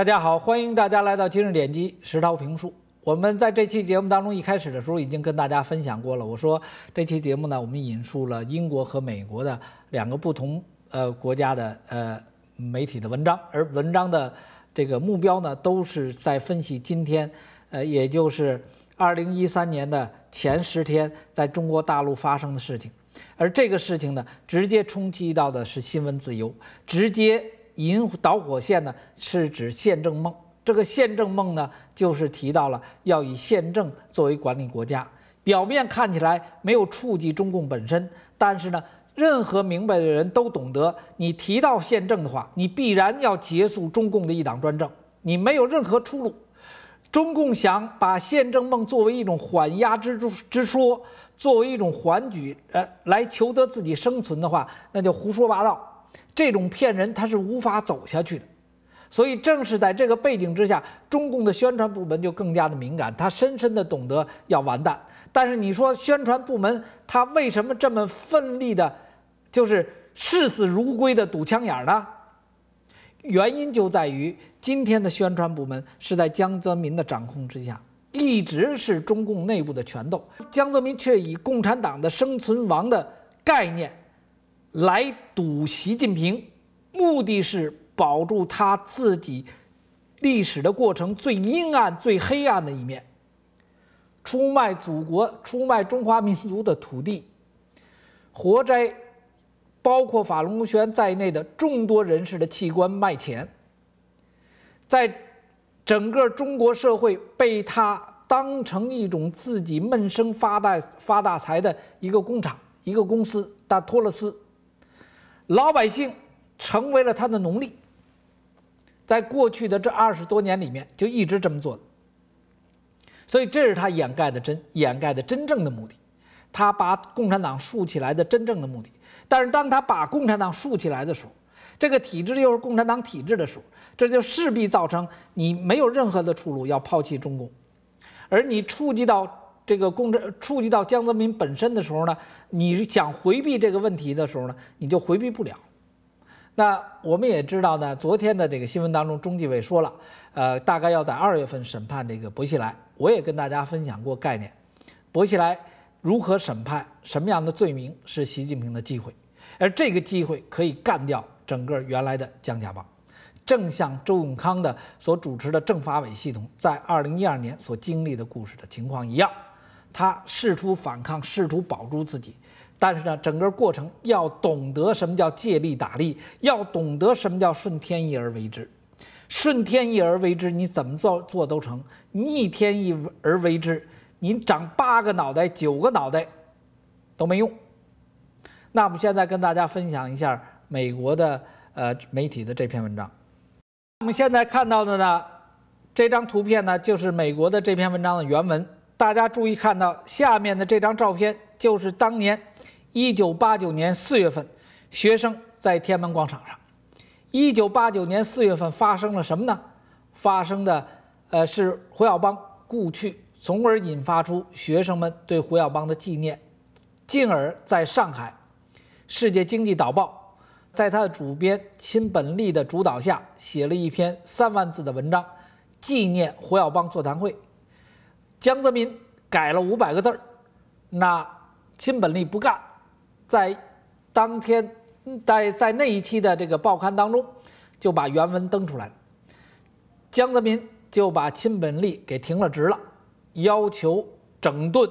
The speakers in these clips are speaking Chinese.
大家好，欢迎大家来到今日点击石涛评述。我们在这期节目当中，一开始的时候已经跟大家分享过了。我说这期节目呢，我们引述了英国和美国的两个不同呃国家的呃媒体的文章，而文章的这个目标呢，都是在分析今天，呃，也就是二零一三年的前十天在中国大陆发生的事情，而这个事情呢，直接冲击到的是新闻自由，直接。引导火线呢，是指宪政梦。这个宪政梦呢，就是提到了要以宪政作为管理国家。表面看起来没有触及中共本身，但是呢，任何明白的人都懂得，你提到宪政的话，你必然要结束中共的一党专政，你没有任何出路。中共想把宪政梦作为一种缓压之之说，作为一种缓举，呃，来求得自己生存的话，那就胡说八道。这种骗人他是无法走下去的，所以正是在这个背景之下，中共的宣传部门就更加的敏感，他深深的懂得要完蛋。但是你说宣传部门他为什么这么奋力的，就是视死如归的堵枪眼呢？原因就在于今天的宣传部门是在江泽民的掌控之下，一直是中共内部的权斗，江泽民却以共产党的生存亡的概念。来堵习近平，目的是保住他自己历史的过程最阴暗、最黑暗的一面，出卖祖国、出卖中华民族的土地，活摘包括法轮功学员在内的众多人士的器官卖钱，在整个中国社会被他当成一种自己闷声发大发大财的一个工厂、一个公司，但托了斯。老百姓成为了他的奴隶，在过去的这二十多年里面就一直这么做的，所以这是他掩盖的真掩盖的真正的目的，他把共产党竖起来的真正的目的。但是当他把共产党竖起来的时候，这个体制又是共产党体制的时候，这就势必造成你没有任何的出路，要抛弃中共，而你触及到。这个公正触及到江泽民本身的时候呢，你想回避这个问题的时候呢，你就回避不了。那我们也知道呢，昨天的这个新闻当中，中纪委说了，呃，大概要在二月份审判这个薄熙来。我也跟大家分享过概念，薄熙来如何审判，什么样的罪名是习近平的机会，而这个机会可以干掉整个原来的江家帮，正像周永康的所主持的政法委系统在二零一二年所经历的故事的情况一样。他试图反抗，试图保住自己，但是呢，整个过程要懂得什么叫借力打力，要懂得什么叫顺天意而为之。顺天意而为之，你怎么做做都成；逆天意而为之，你长八个脑袋、九个脑袋都没用。那我们现在跟大家分享一下美国的呃媒体的这篇文章。我们现在看到的呢，这张图片呢，就是美国的这篇文章的原文。大家注意看到下面的这张照片，就是当年1989年4月份，学生在天安门广场上。1989年4月份发生了什么呢？发生的，呃，是胡耀邦故去，从而引发出学生们对胡耀邦的纪念，进而在上海，《世界经济导报》在他的主编亲本利的主导下，写了一篇三万字的文章，纪念胡耀邦座谈会。江泽民改了五百个字儿，那金本立不干，在当天在在那一期的这个报刊当中就把原文登出来，江泽民就把金本立给停了职了，要求整顿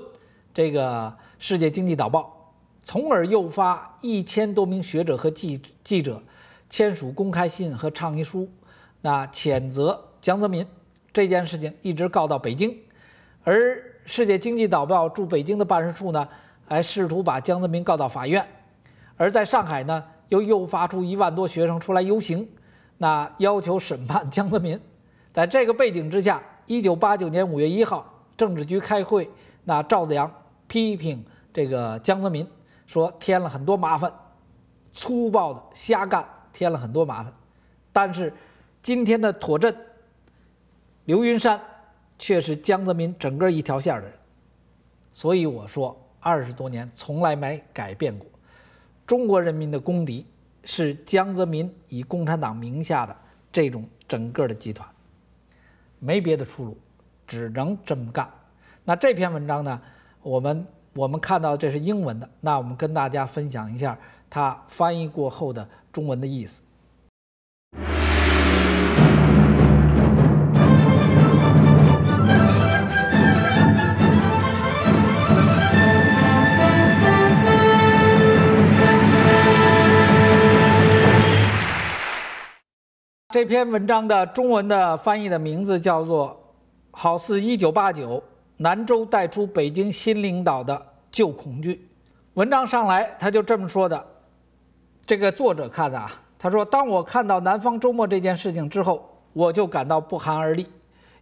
这个《世界经济导报》，从而诱发一千多名学者和记记者签署公开信和倡议书，那谴责江泽民这件事情一直告到北京。而世界经济导报驻北京的办事处呢，还试图把江泽民告到法院，而在上海呢，又诱发出一万多学生出来游行，那要求审判江泽民。在这个背景之下，一九八九年五月一号，政治局开会，那赵子阳批评这个江泽民，说添了很多麻烦，粗暴的瞎干添了很多麻烦。但是，今天的妥镇，刘云山。却是江泽民整个一条线的人，所以我说二十多年从来没改变过。中国人民的公敌是江泽民以共产党名下的这种整个的集团，没别的出路，只能这么干。那这篇文章呢？我们我们看到这是英文的，那我们跟大家分享一下它翻译过后的中文的意思。这篇文章的中文的翻译的名字叫做《好似1989南州带出北京新领导的旧恐惧》。文章上来他就这么说的。这个作者看的啊，他说：“当我看到南方周末这件事情之后，我就感到不寒而栗，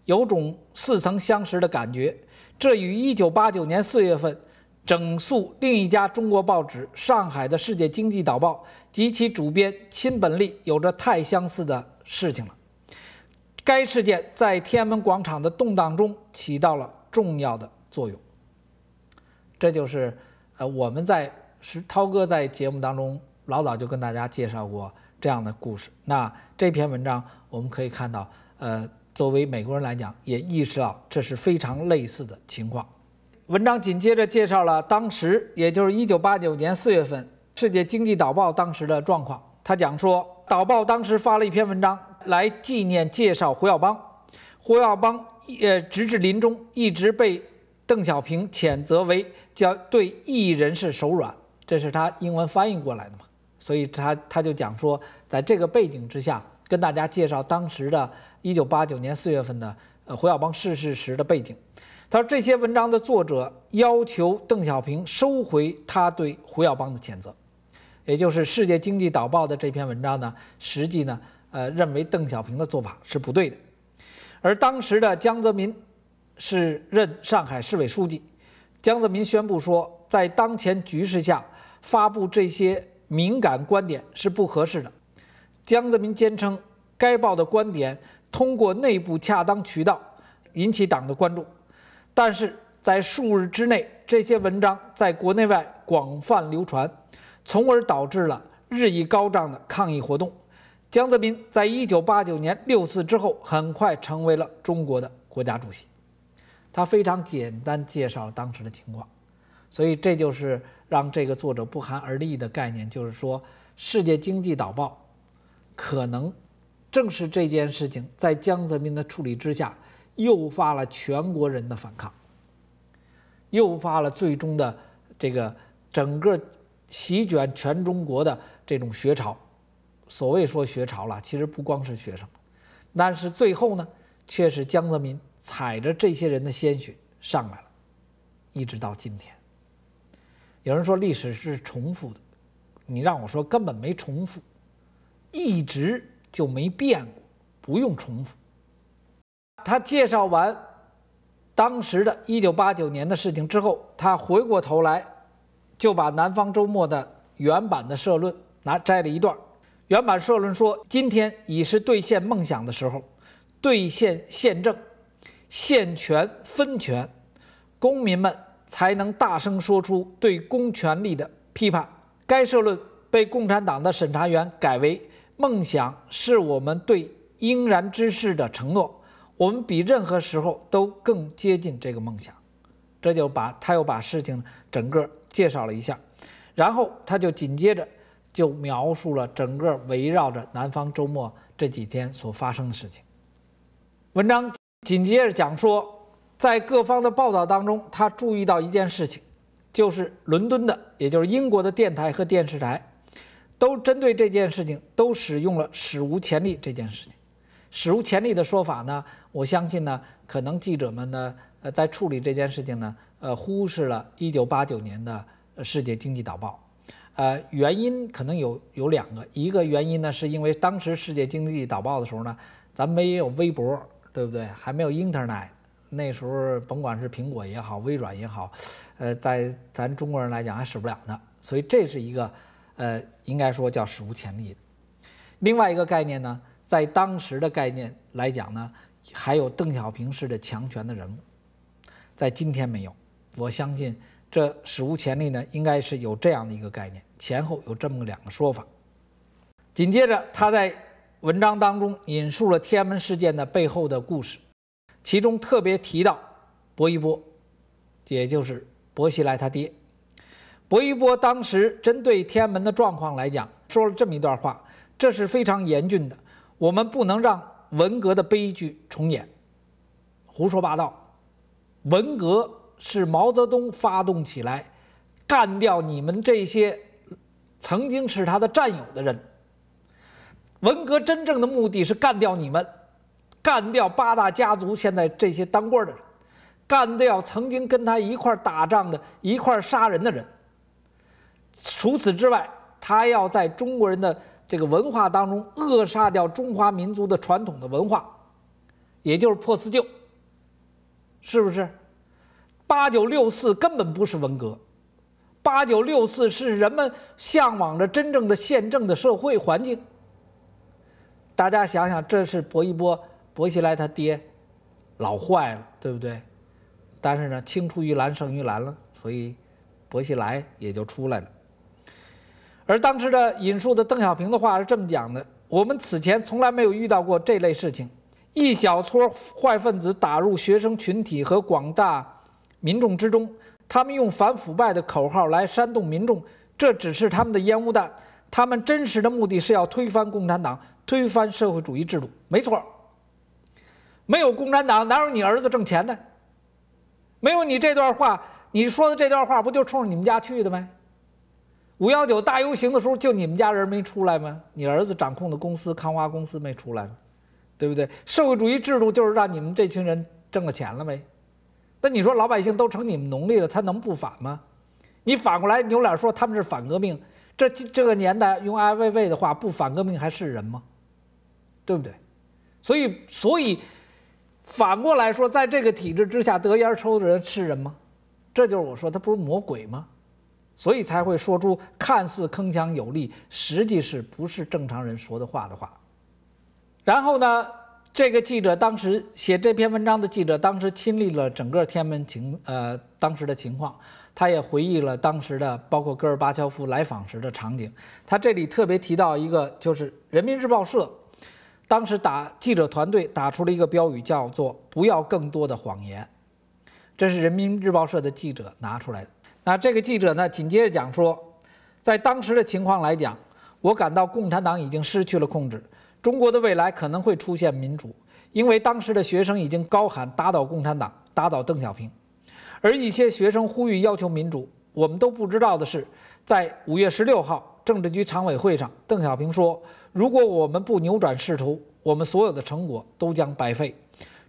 有种似曾相识的感觉。这与1989年4月份整肃另一家中国报纸——上海的世界经济导报及其主编亲本利有着太相似的。”事情了，该事件在天安门广场的动荡中起到了重要的作用。这就是呃，我们在是涛哥在节目当中老早就跟大家介绍过这样的故事。那这篇文章我们可以看到，呃，作为美国人来讲，也意识到这是非常类似的情况。文章紧接着介绍了当时，也就是一九八九年四月份，《世界经济导报》当时的状况。他讲说。导报当时发了一篇文章来纪念介绍胡耀邦，胡耀邦呃，直至临终一直被邓小平谴责为叫对异议人士手软，这是他英文翻译过来的嘛，所以他他就讲说，在这个背景之下，跟大家介绍当时的一九八九年四月份的呃胡耀邦逝世时的背景，他说这些文章的作者要求邓小平收回他对胡耀邦的谴责。也就是《世界经济导报》的这篇文章呢，实际呢，呃，认为邓小平的做法是不对的。而当时的江泽民是任上海市委书记，江泽民宣布说，在当前局势下发布这些敏感观点是不合适的。江泽民坚称，该报的观点通过内部恰当渠道引起党的关注，但是在数日之内，这些文章在国内外广泛流传。从而导致了日益高涨的抗议活动。江泽民在一九八九年六四之后，很快成为了中国的国家主席。他非常简单介绍了当时的情况，所以这就是让这个作者不寒而栗的概念，就是说《世界经济导报》可能正是这件事情，在江泽民的处理之下，诱发了全国人的反抗，诱发了最终的这个整个。席卷全中国的这种学潮，所谓说学潮了，其实不光是学生，但是最后呢，却是江泽民踩着这些人的鲜血上来了，一直到今天。有人说历史是重复的，你让我说根本没重复，一直就没变过，不用重复。他介绍完当时的一九八九年的事情之后，他回过头来。就把《南方周末》的原版的社论拿摘了一段。原版社论说：“今天已是兑现梦想的时候，兑现宪政、宪权分权，公民们才能大声说出对公权力的批判。”该社论被共产党的审查员改为：“梦想是我们对应然之事的承诺，我们比任何时候都更接近这个梦想。”这就把他又把事情整个介绍了一下，然后他就紧接着就描述了整个围绕着南方周末这几天所发生的事情。文章紧接着讲说，在各方的报道当中，他注意到一件事情，就是伦敦的，也就是英国的电台和电视台，都针对这件事情都使用了史无前例这件事情，史无前例的说法呢，我相信呢，可能记者们呢。呃，在处理这件事情呢，呃，忽视了1989年的世界经济导报，呃，原因可能有有两个，一个原因呢，是因为当时世界经济导报的时候呢，咱们没有微博，对不对？还没有 Internet，那时候甭管是苹果也好，微软也好，呃，在咱中国人来讲还使不了呢，所以这是一个，呃，应该说叫史无前例的。另外一个概念呢，在当时的概念来讲呢，还有邓小平式的强权的人物。在今天没有，我相信这史无前例呢，应该是有这样的一个概念，前后有这么两个说法。紧接着他在文章当中引述了天安门事件的背后的故事，其中特别提到薄一波，也就是薄熙来他爹。薄一波当时针对天安门的状况来讲，说了这么一段话，这是非常严峻的，我们不能让文革的悲剧重演。胡说八道。文革是毛泽东发动起来，干掉你们这些曾经是他的战友的人。文革真正的目的是干掉你们，干掉八大家族现在这些当官的人，干掉曾经跟他一块打仗的一块杀人的人。除此之外，他要在中国人的这个文化当中扼杀掉中华民族的传统的文化，也就是破四旧。是不是？八九六四根本不是文革，八九六四是人们向往着真正的宪政的社会环境。大家想想，这是薄一波、薄熙来他爹，老坏了，对不对？但是呢，青出于蓝胜于蓝了，所以薄熙来也就出来了。而当时的引述的邓小平的话是这么讲的：我们此前从来没有遇到过这类事情。一小撮坏分子打入学生群体和广大民众之中，他们用反腐败的口号来煽动民众，这只是他们的烟雾弹。他们真实的目的是要推翻共产党，推翻社会主义制度。没错，没有共产党哪有你儿子挣钱的？没有你这段话，你说的这段话不就冲着你们家去的吗？五幺九大游行的时候，就你们家人没出来吗？你儿子掌控的公司康华公司没出来吗？对不对？社会主义制度就是让你们这群人挣了钱了呗。那你说老百姓都成你们奴隶了，他能不反吗？你反过来扭脸说他们是反革命，这这个年代用艾慰慰的话，不反革命还是人吗？对不对？所以，所以反过来说，在这个体制之下得烟抽的人是人吗？这就是我说他不是魔鬼吗？所以才会说出看似铿锵有力，实际是不是正常人说的话的话。然后呢？这个记者当时写这篇文章的记者，当时亲历了整个天安门情呃当时的情况，他也回忆了当时的包括戈尔巴乔夫来访时的场景。他这里特别提到一个，就是人民日报社当时打记者团队打出了一个标语，叫做“不要更多的谎言”。这是人民日报社的记者拿出来的。那这个记者呢，紧接着讲说，在当时的情况来讲，我感到共产党已经失去了控制。中国的未来可能会出现民主，因为当时的学生已经高喊“打倒共产党，打倒邓小平”，而一些学生呼吁要求民主。我们都不知道的是，在五月十六号政治局常委会上，邓小平说：“如果我们不扭转仕途，我们所有的成果都将白费，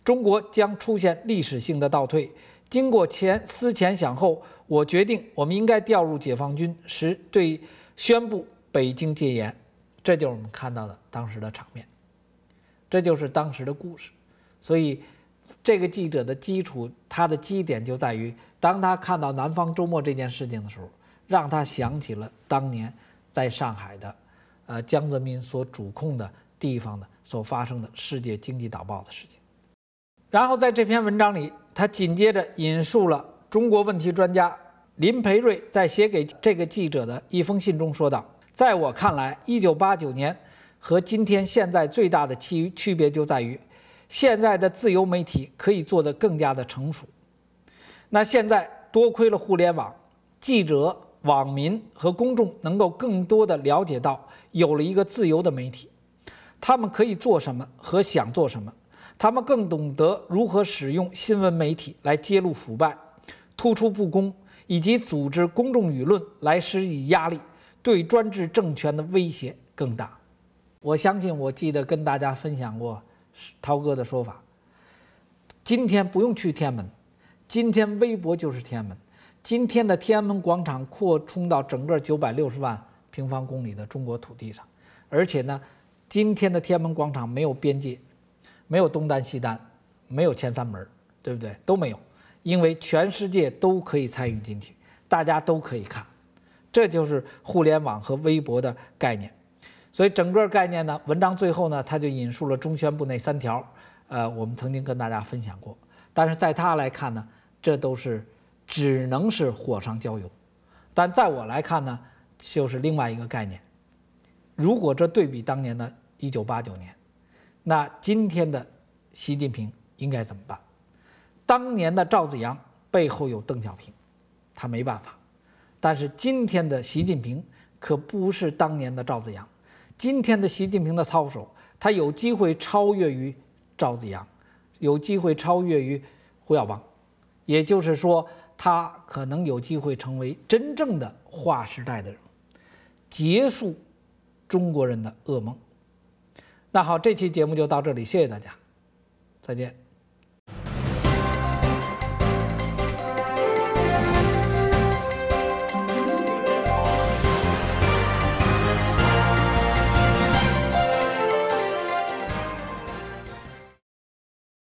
中国将出现历史性的倒退。”经过前思前想后，我决定，我们应该调入解放军实对宣布北京戒严。这就是我们看到的当时的场面，这就是当时的故事。所以，这个记者的基础，他的基点就在于，当他看到《南方周末》这件事情的时候，让他想起了当年在上海的，呃，江泽民所主控的地方的所发生的世界经济导报的事情。然后，在这篇文章里，他紧接着引述了中国问题专家林培瑞在写给这个记者的一封信中说道。在我看来，一九八九年和今天现在最大的区区别就在于，现在的自由媒体可以做得更加的成熟。那现在多亏了互联网，记者、网民和公众能够更多的了解到，有了一个自由的媒体，他们可以做什么和想做什么，他们更懂得如何使用新闻媒体来揭露腐败、突出不公以及组织公众舆论来施以压力。对专制政权的威胁更大。我相信，我记得跟大家分享过涛哥的说法。今天不用去天安门，今天微博就是天安门。今天的天安门广场扩充到整个九百六十万平方公里的中国土地上，而且呢，今天的天安门广场没有边界，没有东单西单，没有前三门，对不对？都没有，因为全世界都可以参与进去，大家都可以看。这就是互联网和微博的概念，所以整个概念呢，文章最后呢，他就引述了中宣部那三条，呃，我们曾经跟大家分享过。但是在他来看呢，这都是只能是火上浇油。但在我来看呢，就是另外一个概念。如果这对比当年的一九八九年，那今天的习近平应该怎么办？当年的赵子阳背后有邓小平，他没办法。但是今天的习近平可不是当年的赵子阳，今天的习近平的操守，他有机会超越于赵子阳，有机会超越于胡耀邦，也就是说，他可能有机会成为真正的划时代的人结束中国人的噩梦。那好，这期节目就到这里，谢谢大家，再见。